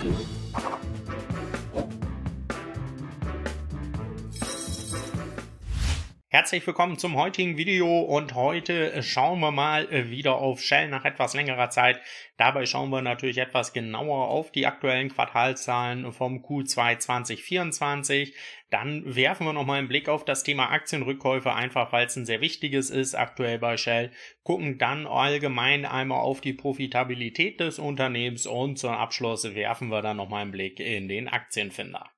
Thank you. Herzlich willkommen zum heutigen Video und heute schauen wir mal äh, wieder auf Shell nach etwas längerer Zeit. Dabei schauen wir natürlich etwas genauer auf die aktuellen Quartalzahlen vom Q2 2024. Dann werfen wir nochmal einen Blick auf das Thema Aktienrückkäufe, einfach weil es ein sehr wichtiges ist aktuell bei Shell. Gucken dann allgemein einmal auf die Profitabilität des Unternehmens und zum Abschluss werfen wir dann nochmal einen Blick in den Aktienfinder.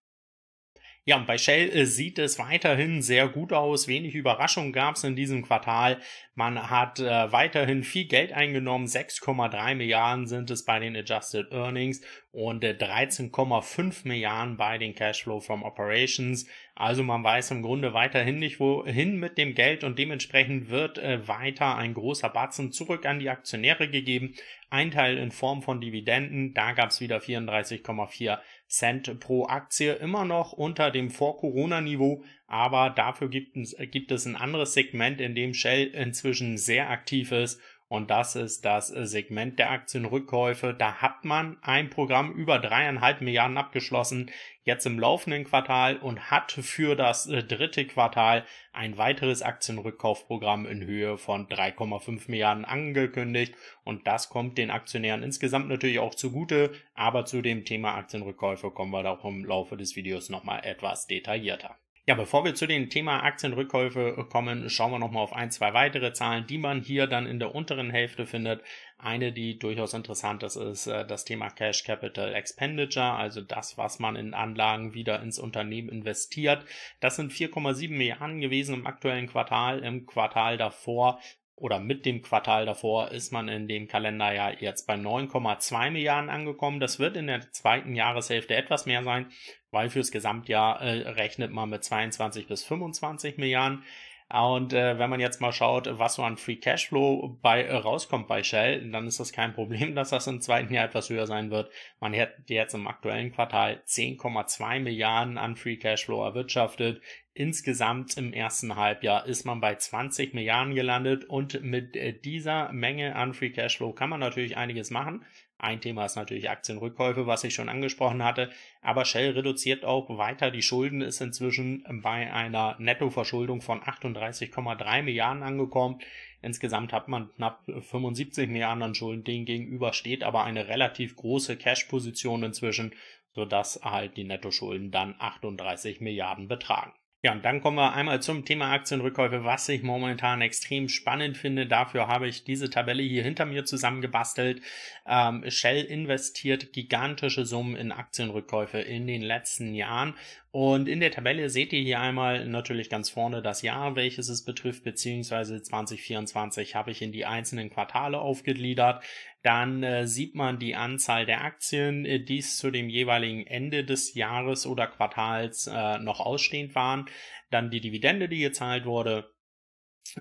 Ja, und bei Shell äh, sieht es weiterhin sehr gut aus. Wenig Überraschung gab es in diesem Quartal. Man hat äh, weiterhin viel Geld eingenommen. 6,3 Milliarden sind es bei den Adjusted Earnings und 13,5 äh, Milliarden bei den Cashflow from Operations. Also man weiß im Grunde weiterhin nicht wohin mit dem Geld und dementsprechend wird äh, weiter ein großer Batzen zurück an die Aktionäre gegeben. Ein Teil in Form von Dividenden, da gab es wieder 34,4 Cent pro Aktie, immer noch unter dem Vor-Corona-Niveau, aber dafür gibt es, äh, gibt es ein anderes Segment, in dem Shell inzwischen sehr aktiv ist und das ist das Segment der Aktienrückkäufe. Da hat man ein Programm über dreieinhalb Milliarden abgeschlossen, jetzt im laufenden Quartal und hat für das äh, dritte Quartal ein weiteres Aktienrückkaufprogramm in Höhe von 3,5 Milliarden angekündigt. Und das kommt den Aktionären insgesamt natürlich auch zugute. Aber zu dem Thema Aktienrückkäufe kommen wir auch im Laufe des Videos nochmal etwas detaillierter. Ja, bevor wir zu dem Thema Aktienrückkäufe kommen, schauen wir nochmal auf ein, zwei weitere Zahlen, die man hier dann in der unteren Hälfte findet. Eine, die durchaus interessant ist, ist äh, das Thema Cash Capital Expenditure, also das, was man in Anlagen wieder ins Unternehmen investiert. Das sind 4,7 Milliarden gewesen im aktuellen Quartal. Im Quartal davor oder mit dem Quartal davor ist man in dem Kalenderjahr jetzt bei 9,2 Milliarden angekommen. Das wird in der zweiten Jahreshälfte etwas mehr sein, weil fürs Gesamtjahr äh, rechnet man mit 22 bis 25 Milliarden. Und äh, wenn man jetzt mal schaut, was so an Free Cashflow bei äh, rauskommt bei Shell, dann ist das kein Problem, dass das im zweiten Jahr etwas höher sein wird. Man hätte jetzt im aktuellen Quartal 10,2 Milliarden an Free Cashflow erwirtschaftet. Insgesamt im ersten Halbjahr ist man bei 20 Milliarden gelandet und mit äh, dieser Menge an Free Cashflow kann man natürlich einiges machen. Ein Thema ist natürlich Aktienrückkäufe, was ich schon angesprochen hatte, aber Shell reduziert auch weiter die Schulden, ist inzwischen bei einer Nettoverschuldung von 38,3 Milliarden angekommen. Insgesamt hat man knapp 75 Milliarden an Schulden, denen gegenüber steht aber eine relativ große Cash-Position inzwischen, sodass halt die Nettoschulden dann 38 Milliarden betragen. Ja, und dann kommen wir einmal zum Thema Aktienrückkäufe, was ich momentan extrem spannend finde. Dafür habe ich diese Tabelle hier hinter mir zusammengebastelt. Ähm, Shell investiert gigantische Summen in Aktienrückkäufe in den letzten Jahren und in der Tabelle seht ihr hier einmal natürlich ganz vorne das Jahr, welches es betrifft, beziehungsweise 2024 habe ich in die einzelnen Quartale aufgegliedert. Dann äh, sieht man die Anzahl der Aktien, äh, die zu dem jeweiligen Ende des Jahres oder Quartals äh, noch ausstehend waren. Dann die Dividende, die gezahlt wurde,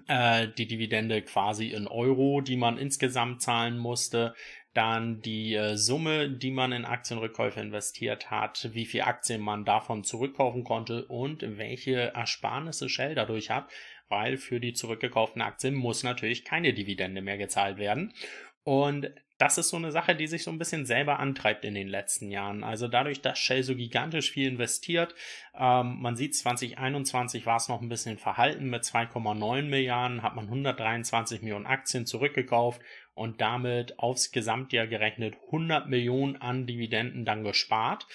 äh, die Dividende quasi in Euro, die man insgesamt zahlen musste dann die äh, Summe, die man in Aktienrückkäufe investiert hat, wie viel Aktien man davon zurückkaufen konnte und welche Ersparnisse Shell dadurch hat, weil für die zurückgekauften Aktien muss natürlich keine Dividende mehr gezahlt werden. Und das ist so eine Sache, die sich so ein bisschen selber antreibt in den letzten Jahren. Also dadurch, dass Shell so gigantisch viel investiert, ähm, man sieht 2021 war es noch ein bisschen verhalten mit 2,9 Milliarden, hat man 123 Millionen Aktien zurückgekauft und damit aufs Gesamtjahr gerechnet 100 Millionen an Dividenden dann gespart.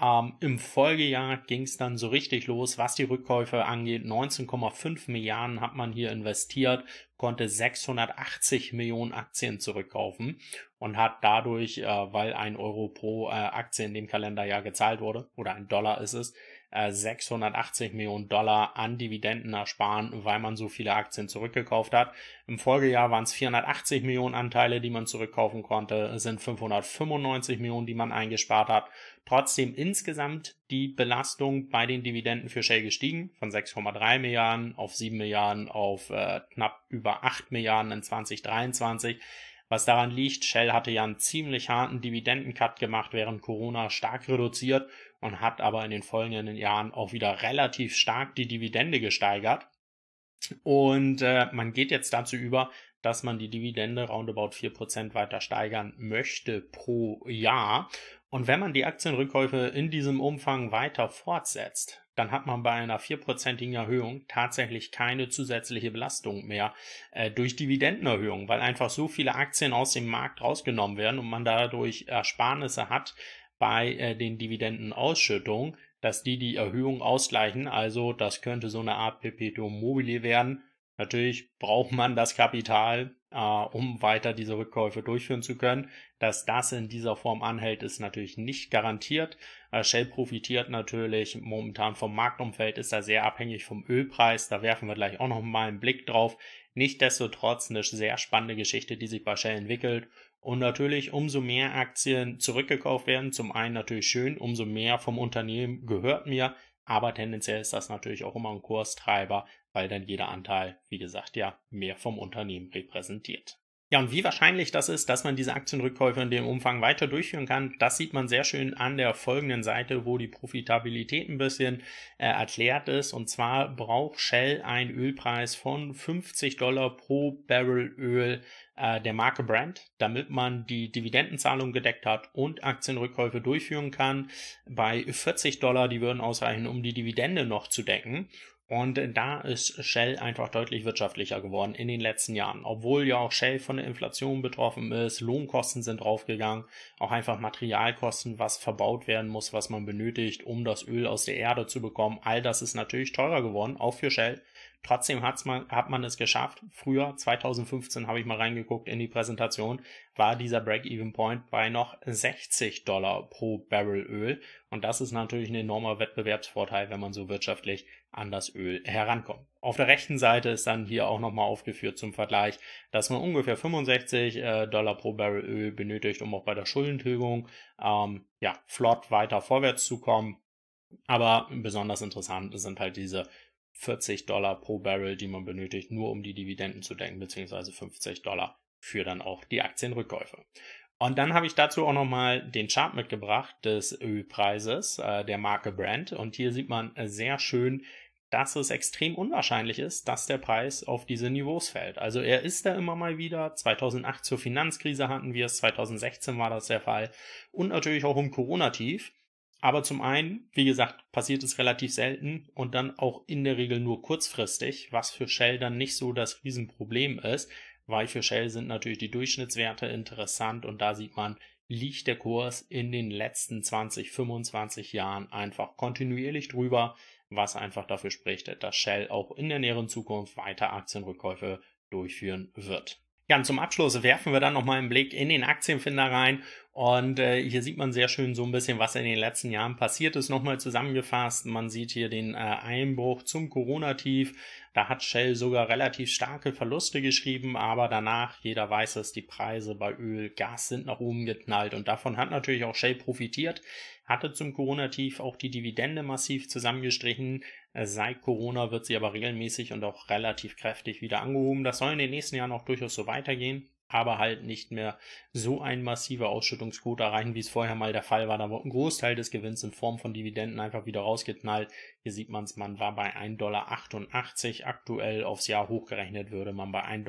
Ähm, Im Folgejahr ging es dann so richtig los, was die Rückkäufe angeht. 19,5 Milliarden hat man hier investiert, konnte 680 Millionen Aktien zurückkaufen und hat dadurch, äh, weil ein Euro pro äh, Aktie in dem Kalenderjahr gezahlt wurde, oder ein Dollar ist es, 680 äh, Millionen Dollar an Dividenden ersparen, weil man so viele Aktien zurückgekauft hat. Im Folgejahr waren es 480 Millionen Anteile, die man zurückkaufen konnte, es sind 595 Millionen, die man eingespart hat. Trotzdem insgesamt die Belastung bei den Dividenden für Shell gestiegen, von 6,3 Milliarden auf 7 Milliarden auf äh, knapp über 8 Milliarden in 2023 was daran liegt, Shell hatte ja einen ziemlich harten Dividendencut gemacht während Corona, stark reduziert und hat aber in den folgenden Jahren auch wieder relativ stark die Dividende gesteigert. Und äh, man geht jetzt dazu über, dass man die Dividende roundabout 4% weiter steigern möchte pro Jahr. Und wenn man die Aktienrückkäufe in diesem Umfang weiter fortsetzt, dann hat man bei einer vierprozentigen Erhöhung tatsächlich keine zusätzliche Belastung mehr äh, durch Dividendenerhöhung, weil einfach so viele Aktien aus dem Markt rausgenommen werden und man dadurch Ersparnisse hat bei äh, den Dividendenausschüttungen, dass die die Erhöhung ausgleichen. Also das könnte so eine Art Perpetuum mobile werden. Natürlich braucht man das Kapital äh, um weiter diese Rückkäufe durchführen zu können. Dass das in dieser Form anhält, ist natürlich nicht garantiert. Äh, Shell profitiert natürlich momentan vom Marktumfeld, ist da sehr abhängig vom Ölpreis. Da werfen wir gleich auch nochmal einen Blick drauf. Nichtsdestotrotz eine sehr spannende Geschichte, die sich bei Shell entwickelt. Und natürlich, umso mehr Aktien zurückgekauft werden, zum einen natürlich schön, umso mehr vom Unternehmen gehört mir. Aber tendenziell ist das natürlich auch immer ein Kurstreiber, weil dann jeder Anteil, wie gesagt, ja mehr vom Unternehmen repräsentiert. Ja, und wie wahrscheinlich das ist, dass man diese Aktienrückkäufe in dem Umfang weiter durchführen kann, das sieht man sehr schön an der folgenden Seite, wo die Profitabilität ein bisschen äh, erklärt ist. Und zwar braucht Shell einen Ölpreis von 50 Dollar pro Barrel Öl äh, der Marke Brand, damit man die Dividendenzahlung gedeckt hat und Aktienrückkäufe durchführen kann. Bei 40 Dollar, die würden ausreichen, um die Dividende noch zu decken. Und da ist Shell einfach deutlich wirtschaftlicher geworden in den letzten Jahren. Obwohl ja auch Shell von der Inflation betroffen ist, Lohnkosten sind draufgegangen, auch einfach Materialkosten, was verbaut werden muss, was man benötigt, um das Öl aus der Erde zu bekommen. All das ist natürlich teurer geworden, auch für Shell. Trotzdem hat's man, hat man es geschafft. Früher, 2015, habe ich mal reingeguckt in die Präsentation, war dieser Break-Even-Point bei noch 60 Dollar pro Barrel Öl. Und das ist natürlich ein enormer Wettbewerbsvorteil, wenn man so wirtschaftlich an das Öl herankommen. Auf der rechten Seite ist dann hier auch nochmal aufgeführt zum Vergleich, dass man ungefähr 65 äh, Dollar pro Barrel Öl benötigt, um auch bei der Schuldentilgung ähm, ja, flott weiter vorwärts zu kommen. Aber besonders interessant sind halt diese 40 Dollar pro Barrel, die man benötigt, nur um die Dividenden zu denken, beziehungsweise 50 Dollar für dann auch die Aktienrückkäufe. Und dann habe ich dazu auch nochmal den Chart mitgebracht des Ölpreises äh, der Marke Brand. Und hier sieht man sehr schön, dass es extrem unwahrscheinlich ist, dass der Preis auf diese Niveaus fällt. Also er ist da immer mal wieder. 2008 zur Finanzkrise hatten wir es, 2016 war das der Fall und natürlich auch im Corona-Tief. Aber zum einen, wie gesagt, passiert es relativ selten und dann auch in der Regel nur kurzfristig, was für Shell dann nicht so das Riesenproblem ist, weil für Shell sind natürlich die Durchschnittswerte interessant und da sieht man, liegt der Kurs in den letzten 20, 25 Jahren einfach kontinuierlich drüber was einfach dafür spricht, dass Shell auch in der näheren Zukunft weiter Aktienrückkäufe durchführen wird. Ja, und zum Abschluss werfen wir dann nochmal einen Blick in den Aktienfinder rein und äh, hier sieht man sehr schön so ein bisschen, was in den letzten Jahren passiert ist. Nochmal zusammengefasst, man sieht hier den äh, Einbruch zum Corona-Tief. Da hat Shell sogar relativ starke Verluste geschrieben, aber danach, jeder weiß es, die Preise bei Öl, Gas sind nach oben geknallt. Und davon hat natürlich auch Shell profitiert, hatte zum Corona-Tief auch die Dividende massiv zusammengestrichen. Äh, seit Corona wird sie aber regelmäßig und auch relativ kräftig wieder angehoben. Das soll in den nächsten Jahren auch durchaus so weitergehen aber halt nicht mehr so ein massiver Ausschüttungsquote rein, wie es vorher mal der Fall war. Da wurde ein Großteil des Gewinns in Form von Dividenden einfach wieder rausgeknallt. Hier sieht man es, man war bei 1,88 Dollar aktuell aufs Jahr hochgerechnet würde man bei 1,38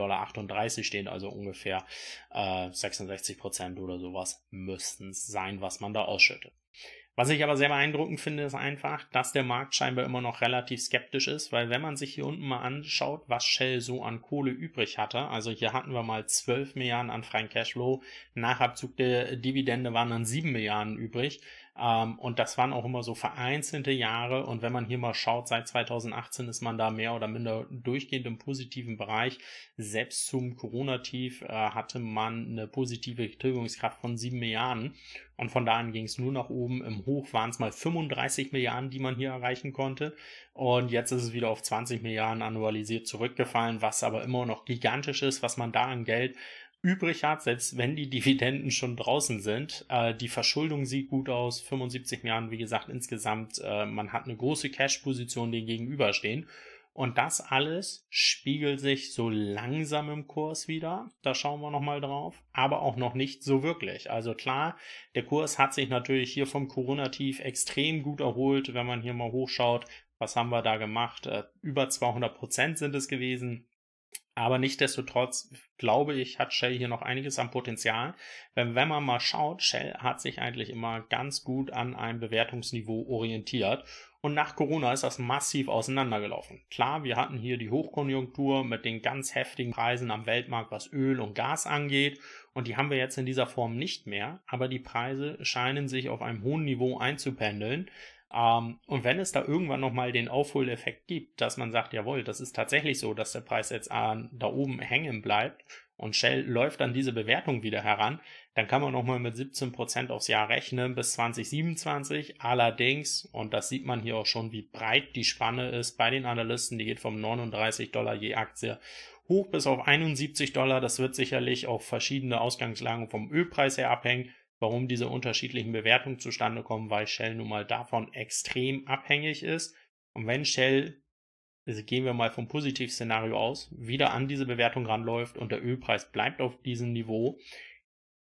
Dollar stehen, also ungefähr äh, 66 Prozent oder sowas müssten es sein, was man da ausschüttet. Was ich aber sehr beeindruckend finde, ist einfach, dass der Markt scheinbar immer noch relativ skeptisch ist, weil wenn man sich hier unten mal anschaut, was Shell so an Kohle übrig hatte, also hier hatten wir mal 12 Milliarden an freien Cashflow, nach Abzug der Dividende waren dann 7 Milliarden übrig, ähm, und das waren auch immer so vereinzelte Jahre. Und wenn man hier mal schaut, seit 2018 ist man da mehr oder minder durchgehend im positiven Bereich. Selbst zum Corona-Tief äh, hatte man eine positive Tilgungskraft von 7 Milliarden. Und von da an ging es nur nach oben. Im Hoch waren es mal 35 Milliarden, die man hier erreichen konnte. Und jetzt ist es wieder auf 20 Milliarden annualisiert zurückgefallen, was aber immer noch gigantisch ist, was man da an Geld übrig hat, selbst wenn die Dividenden schon draußen sind. Äh, die Verschuldung sieht gut aus, 75 Milliarden, wie gesagt, insgesamt. Äh, man hat eine große Cash-Position, die gegenüberstehen. Und das alles spiegelt sich so langsam im Kurs wieder. Da schauen wir nochmal drauf. Aber auch noch nicht so wirklich. Also klar, der Kurs hat sich natürlich hier vom Corona-Tief extrem gut erholt. Wenn man hier mal hochschaut, was haben wir da gemacht? Äh, über 200 Prozent sind es gewesen. Aber nichtdestotrotz glaube ich, hat Shell hier noch einiges an Potenzial. Wenn, wenn man mal schaut, Shell hat sich eigentlich immer ganz gut an einem Bewertungsniveau orientiert. Und nach Corona ist das massiv auseinandergelaufen. Klar, wir hatten hier die Hochkonjunktur mit den ganz heftigen Preisen am Weltmarkt, was Öl und Gas angeht. Und die haben wir jetzt in dieser Form nicht mehr. Aber die Preise scheinen sich auf einem hohen Niveau einzupendeln. Ähm, und wenn es da irgendwann nochmal den Aufholeffekt gibt, dass man sagt, jawohl, das ist tatsächlich so, dass der Preis jetzt an, ähm, da oben hängen bleibt und Shell läuft dann diese Bewertung wieder heran, dann kann man nochmal mit 17% aufs Jahr rechnen bis 2027. Allerdings, und das sieht man hier auch schon, wie breit die Spanne ist bei den Analysten, die geht vom 39 Dollar je Aktie hoch bis auf 71 Dollar. Das wird sicherlich auch verschiedene Ausgangslagen vom Ölpreis her abhängen warum diese unterschiedlichen Bewertungen zustande kommen, weil Shell nun mal davon extrem abhängig ist. Und wenn Shell, also gehen wir mal vom Positivszenario aus, wieder an diese Bewertung ranläuft und der Ölpreis bleibt auf diesem Niveau,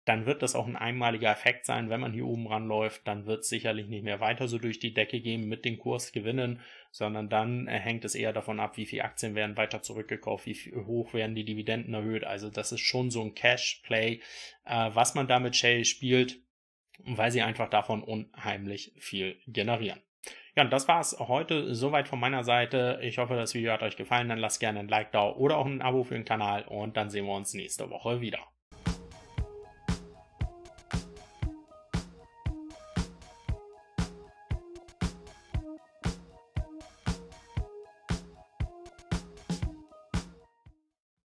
dann wird das auch ein einmaliger Effekt sein, wenn man hier oben ranläuft, dann wird es sicherlich nicht mehr weiter so durch die Decke gehen mit den Kursgewinnen, sondern dann äh, hängt es eher davon ab, wie viele Aktien werden weiter zurückgekauft, wie hoch werden die Dividenden erhöht. Also das ist schon so ein Cash-Play, äh, was man damit Shell spielt, weil sie einfach davon unheimlich viel generieren. Ja, und das war es heute soweit von meiner Seite. Ich hoffe, das Video hat euch gefallen. Dann lasst gerne ein Like da oder auch ein Abo für den Kanal und dann sehen wir uns nächste Woche wieder.